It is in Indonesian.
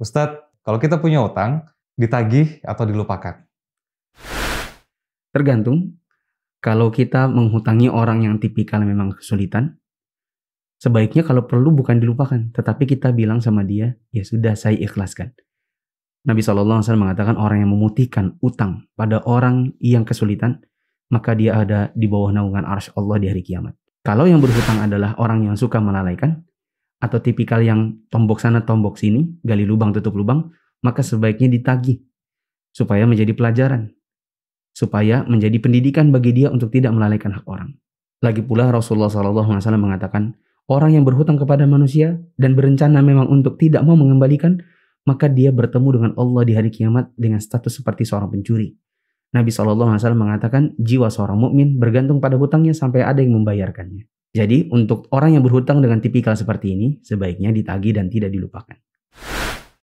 Ustadz, kalau kita punya utang, ditagih atau dilupakan? Tergantung. Kalau kita menghutangi orang yang tipikal memang kesulitan, sebaiknya kalau perlu bukan dilupakan, tetapi kita bilang sama dia, ya sudah saya ikhlaskan. Nabi SAW mengatakan orang yang memutihkan utang pada orang yang kesulitan, maka dia ada di bawah naungan arsy Allah di hari kiamat. Kalau yang berhutang adalah orang yang suka melalaikan, atau tipikal yang tombok sana tombok sini, gali lubang tutup lubang, maka sebaiknya ditagih supaya menjadi pelajaran, supaya menjadi pendidikan bagi dia untuk tidak melalaikan hak orang. Lagi pula Rasulullah SAW mengatakan, orang yang berhutang kepada manusia dan berencana memang untuk tidak mau mengembalikan, maka dia bertemu dengan Allah di hari kiamat dengan status seperti seorang pencuri. Nabi SAW mengatakan, jiwa seorang mukmin bergantung pada hutangnya sampai ada yang membayarkannya. Jadi untuk orang yang berhutang dengan tipikal seperti ini sebaiknya ditagih dan tidak dilupakan.